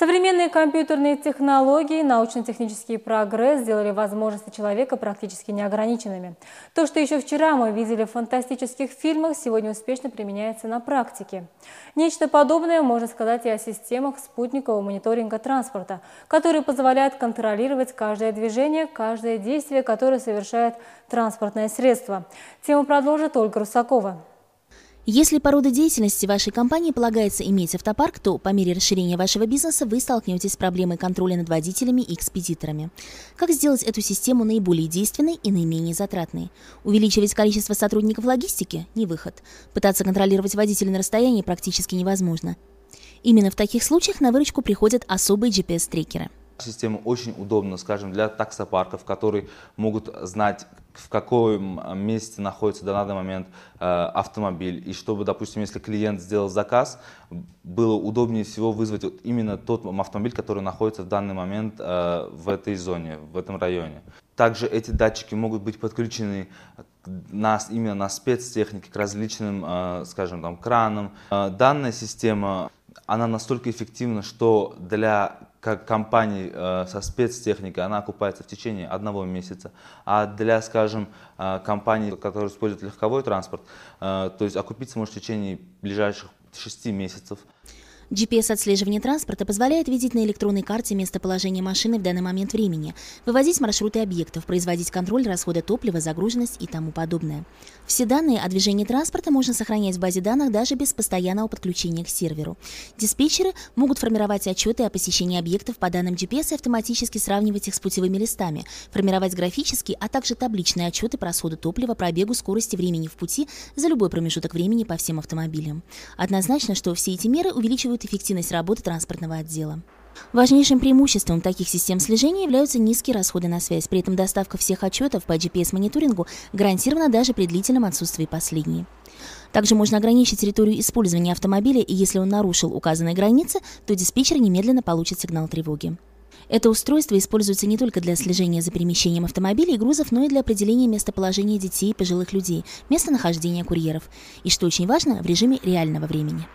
Современные компьютерные технологии, научно-технический прогресс сделали возможности человека практически неограниченными. То, что еще вчера мы видели в фантастических фильмах, сегодня успешно применяется на практике. Нечто подобное можно сказать и о системах спутникового мониторинга транспорта, которые позволяют контролировать каждое движение, каждое действие, которое совершает транспортное средство. Тему продолжит Ольга Русакова. Если по деятельности вашей компании полагается иметь автопарк, то по мере расширения вашего бизнеса вы столкнетесь с проблемой контроля над водителями и экспедиторами. Как сделать эту систему наиболее действенной и наименее затратной? Увеличивать количество сотрудников логистики – не выход. Пытаться контролировать водителя на расстоянии практически невозможно. Именно в таких случаях на выручку приходят особые GPS-трекеры – Система очень удобна, скажем, для таксопарков, которые могут знать, в каком месте находится на данный момент э, автомобиль. И чтобы, допустим, если клиент сделал заказ, было удобнее всего вызвать вот именно тот автомобиль, который находится в данный момент э, в этой зоне, в этом районе. Также эти датчики могут быть подключены на, именно на спецтехнике, к различным, э, скажем, там, кранам. Э, данная система, она настолько эффективна, что для как компании э, со спецтехникой, она окупается в течение одного месяца. А для, скажем, компании, э, компаний, которые используют легковой транспорт, э, то есть окупиться может в течение ближайших шести месяцев. GPS-отслеживание транспорта позволяет видеть на электронной карте местоположение машины в данный момент времени, выводить маршруты объектов, производить контроль расхода топлива, загруженность и тому подобное. Все данные о движении транспорта можно сохранять в базе данных даже без постоянного подключения к серверу. Диспетчеры могут формировать отчеты о посещении объектов по данным GPS и автоматически сравнивать их с путевыми листами, формировать графические, а также табличные отчеты по расходу топлива, пробегу, скорости, времени в пути за любой промежуток времени по всем автомобилям. Однозначно, что все эти меры увеличивают увеличивают эффективность работы транспортного отдела. Важнейшим преимуществом таких систем слежения являются низкие расходы на связь. При этом доставка всех отчетов по GPS-мониторингу гарантирована даже при длительном отсутствии последней. Также можно ограничить территорию использования автомобиля, и если он нарушил указанные границы, то диспетчер немедленно получит сигнал тревоги. Это устройство используется не только для слежения за перемещением автомобилей и грузов, но и для определения местоположения детей и пожилых людей, местонахождения курьеров. И что очень важно, в режиме реального времени.